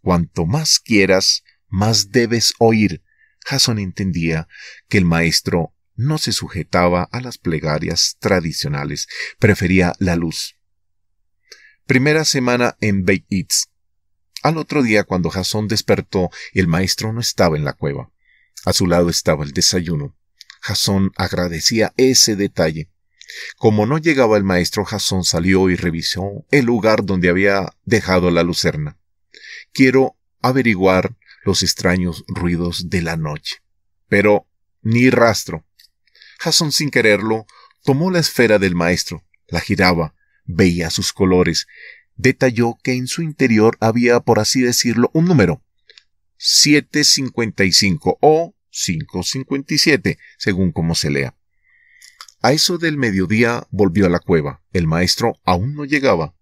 Cuanto más quieras, más debes oír. Jason entendía que el maestro no se sujetaba a las plegarias tradicionales, prefería la luz. Primera semana en Bay Al otro día, cuando Jasón despertó, el maestro no estaba en la cueva. A su lado estaba el desayuno. Jasón agradecía ese detalle. Como no llegaba el maestro, Jasón salió y revisó el lugar donde había dejado la lucerna. Quiero averiguar los extraños ruidos de la noche. Pero ni rastro. Jason sin quererlo tomó la esfera del maestro, la giraba, veía sus colores, detalló que en su interior había, por así decirlo, un número 755 o 557, según como se lea. A eso del mediodía volvió a la cueva. El maestro aún no llegaba.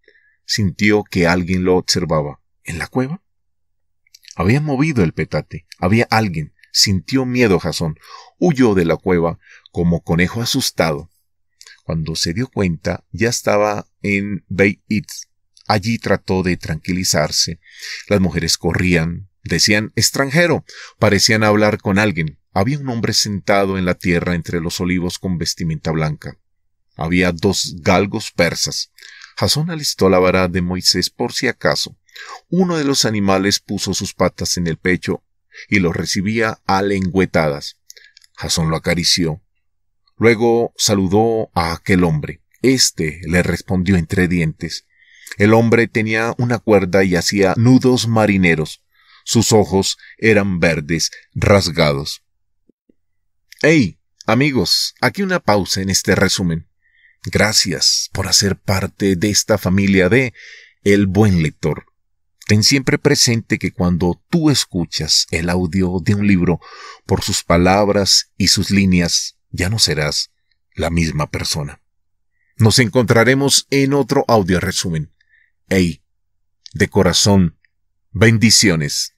Sintió que alguien lo observaba. ¿En la cueva? Había movido el petate. Había alguien. Sintió miedo Jasón. Huyó de la cueva como conejo asustado, cuando se dio cuenta ya estaba en Beit It. Allí trató de tranquilizarse. Las mujeres corrían, decían extranjero, parecían hablar con alguien. Había un hombre sentado en la tierra entre los olivos con vestimenta blanca. Había dos galgos persas. Jasón alistó la vara de Moisés por si acaso. Uno de los animales puso sus patas en el pecho y lo recibía a lengüetadas. Jasón lo acarició, Luego saludó a aquel hombre. Este le respondió entre dientes. El hombre tenía una cuerda y hacía nudos marineros. Sus ojos eran verdes, rasgados. ¡Hey! Amigos, aquí una pausa en este resumen. Gracias por hacer parte de esta familia de El Buen Lector. Ten siempre presente que cuando tú escuchas el audio de un libro, por sus palabras y sus líneas, ya no serás la misma persona. Nos encontraremos en otro audio resumen. Hey, de corazón, bendiciones.